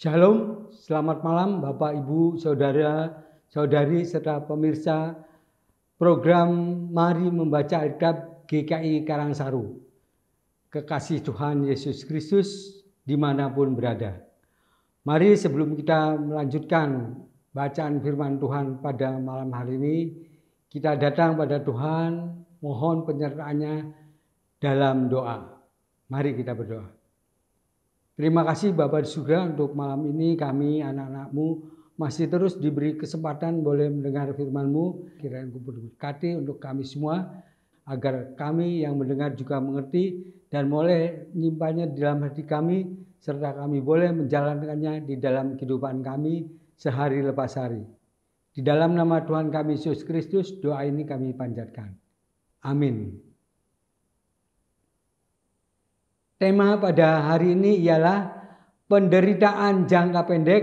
Shalom, selamat malam Bapak, Ibu, Saudara, Saudari, serta pemirsa program Mari Membaca Alkitab GKI Karangsaru. Kekasih Tuhan Yesus Kristus dimanapun berada. Mari sebelum kita melanjutkan bacaan firman Tuhan pada malam hari ini, kita datang pada Tuhan, mohon penyertaannya dalam doa. Mari kita berdoa. Terima kasih Bapak juga untuk malam ini kami anak-anakmu masih terus diberi kesempatan boleh mendengar firmanMu Kiranya Engkau berkati untuk kami semua agar kami yang mendengar juga mengerti dan boleh menyimpannya di dalam hati kami serta kami boleh menjalankannya di dalam kehidupan kami sehari lepas hari. Di dalam nama Tuhan kami Yesus Kristus, doa ini kami panjatkan. Amin. Tema pada hari ini ialah penderitaan jangka pendek,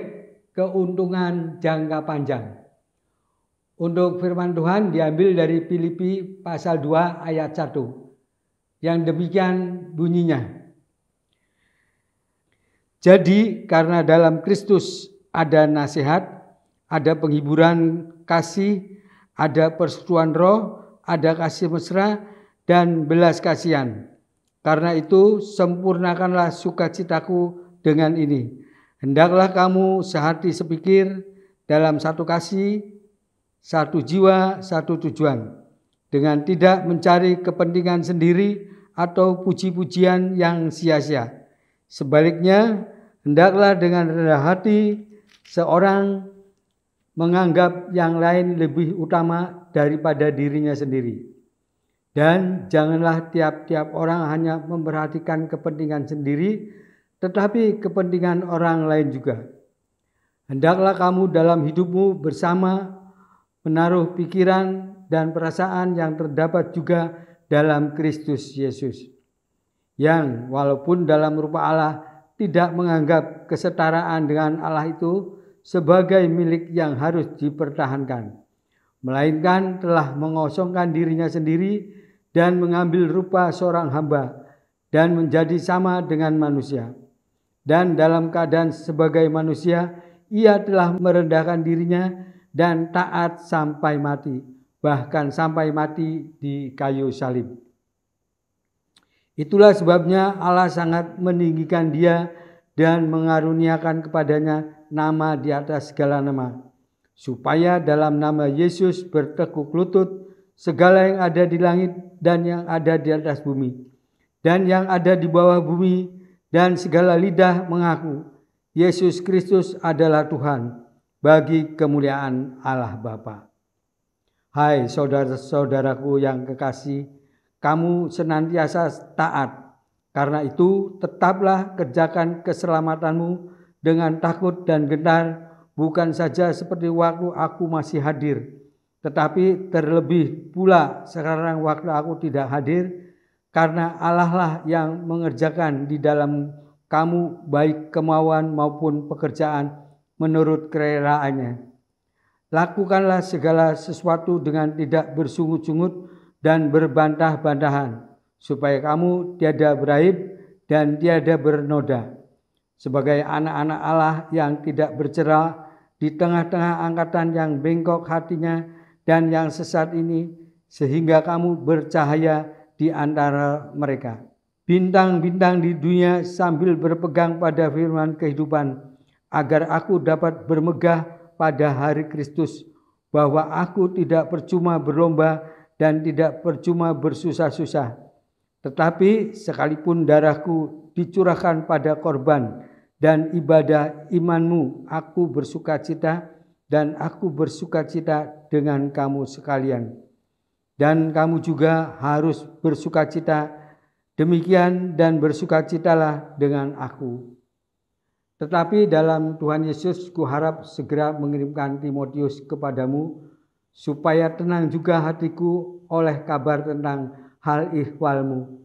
keuntungan jangka panjang. Untuk firman Tuhan diambil dari Filipi pasal 2 ayat 1. Yang demikian bunyinya. Jadi karena dalam Kristus ada nasihat, ada penghiburan kasih, ada persetuan roh, ada kasih mesra, dan belas kasihan. Karena itu sempurnakanlah sukacitaku dengan ini. Hendaklah kamu sehati sepikir dalam satu kasih, satu jiwa, satu tujuan. Dengan tidak mencari kepentingan sendiri atau puji-pujian yang sia-sia. Sebaliknya, hendaklah dengan rendah hati seorang menganggap yang lain lebih utama daripada dirinya sendiri. Dan janganlah tiap-tiap orang hanya memperhatikan kepentingan sendiri, tetapi kepentingan orang lain juga. Hendaklah kamu dalam hidupmu bersama menaruh pikiran dan perasaan yang terdapat juga dalam Kristus Yesus. Yang walaupun dalam rupa Allah tidak menganggap kesetaraan dengan Allah itu sebagai milik yang harus dipertahankan, melainkan telah mengosongkan dirinya sendiri dan mengambil rupa seorang hamba dan menjadi sama dengan manusia. Dan dalam keadaan sebagai manusia, ia telah merendahkan dirinya dan taat sampai mati, bahkan sampai mati di kayu salib. Itulah sebabnya Allah sangat meninggikan dia dan mengaruniakan kepadanya nama di atas segala nama, supaya dalam nama Yesus bertekuk lutut segala yang ada di langit dan yang ada di atas bumi, dan yang ada di bawah bumi, dan segala lidah mengaku Yesus Kristus adalah Tuhan bagi kemuliaan Allah Bapa. Hai saudara-saudaraku yang kekasih, kamu senantiasa taat. Karena itu, tetaplah kerjakan keselamatanmu dengan takut dan gentar, bukan saja seperti waktu aku masih hadir, tetapi terlebih pula sekarang waktu aku tidak hadir karena Allah lah yang mengerjakan di dalam kamu baik kemauan maupun pekerjaan menurut kerelaannya. Lakukanlah segala sesuatu dengan tidak bersungut-sungut dan berbantah-bantahan supaya kamu tiada beraib dan tiada bernoda sebagai anak-anak Allah yang tidak bercerah di tengah-tengah angkatan yang bengkok hatinya dan yang sesat ini sehingga kamu bercahaya di antara mereka. Bintang-bintang di dunia sambil berpegang pada firman kehidupan agar aku dapat bermegah pada hari Kristus bahwa aku tidak percuma berlomba dan tidak percuma bersusah-susah. Tetapi sekalipun darahku dicurahkan pada korban dan ibadah imanmu, aku bersuka cita dan aku bersukacita dengan kamu sekalian. Dan kamu juga harus bersukacita demikian dan bersuka dengan aku. Tetapi dalam Tuhan Yesus kuharap segera mengirimkan Timotius kepadamu supaya tenang juga hatiku oleh kabar tentang hal ihwalmu.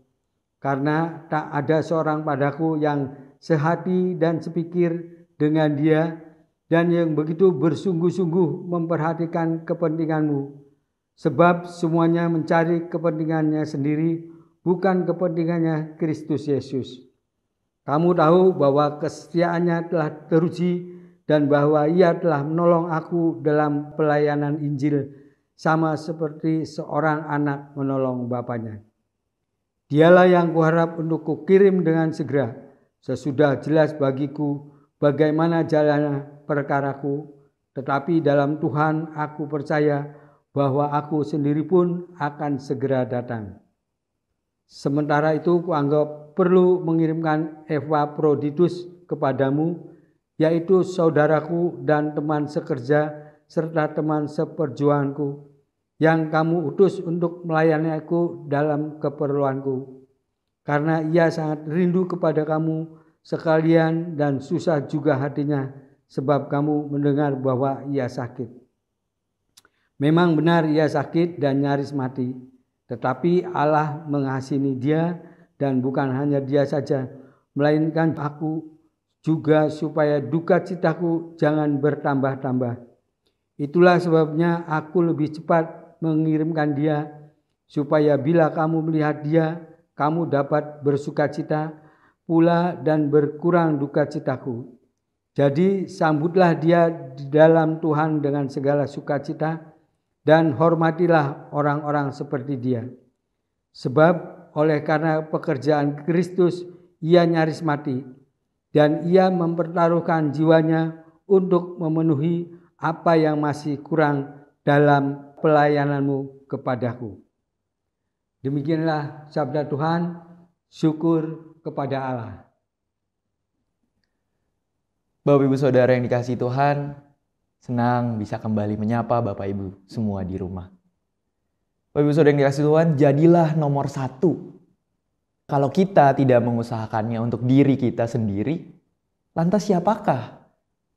Karena tak ada seorang padaku yang sehati dan sepikir dengan dia dan yang begitu bersungguh-sungguh memperhatikan kepentinganmu. Sebab semuanya mencari kepentingannya sendiri, bukan kepentingannya Kristus Yesus. Kamu tahu bahwa kesetiaannya telah teruji dan bahwa ia telah menolong aku dalam pelayanan Injil sama seperti seorang anak menolong bapaknya. Dialah yang kuharap untuk kukirim dengan segera. Sesudah jelas bagiku bagaimana jalannya perkaraku, tetapi dalam Tuhan aku percaya bahwa aku sendiri pun akan segera datang. Sementara itu kuanggap perlu mengirimkan Eva Proditus kepadamu, yaitu saudaraku dan teman sekerja serta teman seperjuanganku yang kamu utus untuk melayani aku dalam keperluanku. Karena ia sangat rindu kepada kamu sekalian dan susah juga hatinya sebab kamu mendengar bahwa ia sakit. Memang benar ia sakit dan nyaris mati, tetapi Allah mengasihi dia dan bukan hanya dia saja, melainkan aku juga supaya duka citaku jangan bertambah-tambah. Itulah sebabnya aku lebih cepat mengirimkan dia supaya bila kamu melihat dia, kamu dapat bersuka cita pula dan berkurang duka citaku. Jadi sambutlah dia di dalam Tuhan dengan segala sukacita dan hormatilah orang-orang seperti dia. Sebab oleh karena pekerjaan Kristus ia nyaris mati dan ia mempertaruhkan jiwanya untuk memenuhi apa yang masih kurang dalam pelayananmu kepadaku. Demikianlah sabda Tuhan, syukur kepada Allah. Bapak Ibu Saudara yang dikasih Tuhan, senang bisa kembali menyapa Bapak Ibu semua di rumah. Bapak Ibu Saudara yang dikasih Tuhan, jadilah nomor satu. Kalau kita tidak mengusahakannya untuk diri kita sendiri, lantas siapakah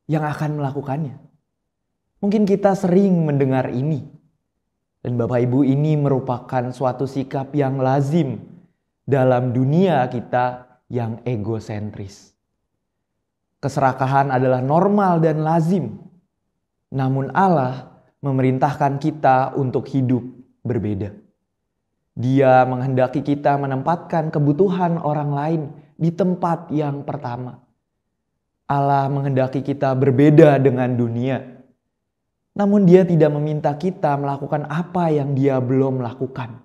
yang akan melakukannya? Mungkin kita sering mendengar ini. Dan Bapak Ibu ini merupakan suatu sikap yang lazim dalam dunia kita yang egosentris. Keserakahan adalah normal dan lazim, namun Allah memerintahkan kita untuk hidup berbeda. Dia menghendaki kita menempatkan kebutuhan orang lain di tempat yang pertama. Allah menghendaki kita berbeda dengan dunia. Namun dia tidak meminta kita melakukan apa yang dia belum lakukan.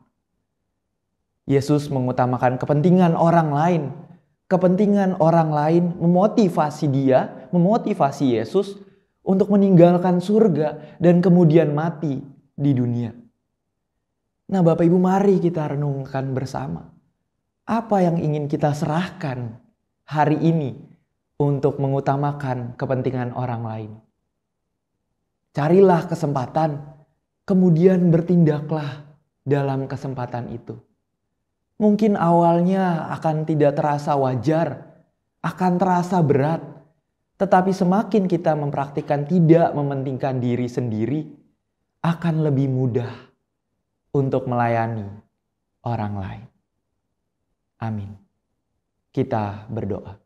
Yesus mengutamakan kepentingan orang lain. Kepentingan orang lain memotivasi dia, memotivasi Yesus untuk meninggalkan surga dan kemudian mati di dunia. Nah, Bapak Ibu, mari kita renungkan bersama apa yang ingin kita serahkan hari ini untuk mengutamakan kepentingan orang lain. Carilah kesempatan, kemudian bertindaklah dalam kesempatan itu. Mungkin awalnya akan tidak terasa wajar, akan terasa berat. Tetapi semakin kita mempraktikkan tidak mementingkan diri sendiri, akan lebih mudah untuk melayani orang lain. Amin. Kita berdoa.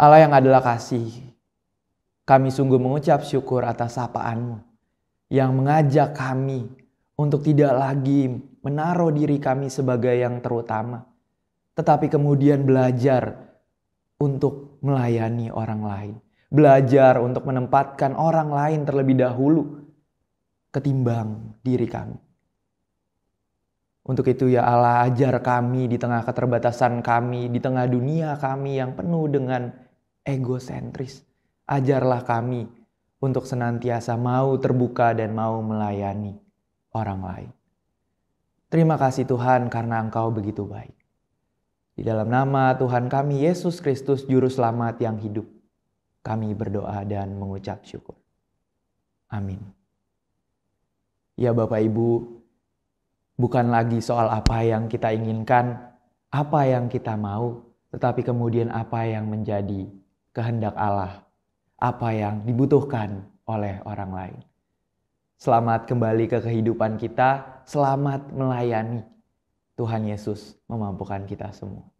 Allah yang adalah kasih, kami sungguh mengucap syukur atas sapaanmu yang mengajak kami untuk tidak lagi menaruh diri kami sebagai yang terutama, tetapi kemudian belajar untuk melayani orang lain, belajar untuk menempatkan orang lain terlebih dahulu ketimbang diri kami. Untuk itu ya Allah ajar kami di tengah keterbatasan kami, di tengah dunia kami yang penuh dengan egosentris. Ajarlah kami untuk senantiasa mau terbuka dan mau melayani orang lain. Terima kasih Tuhan karena Engkau begitu baik. Di dalam nama Tuhan kami Yesus Kristus Juru Selamat yang hidup, kami berdoa dan mengucap syukur. Amin. Ya Bapak Ibu, bukan lagi soal apa yang kita inginkan, apa yang kita mau, tetapi kemudian apa yang menjadi kehendak Allah, apa yang dibutuhkan oleh orang lain. Selamat kembali ke kehidupan kita selamat melayani. Tuhan Yesus memampukan kita semua.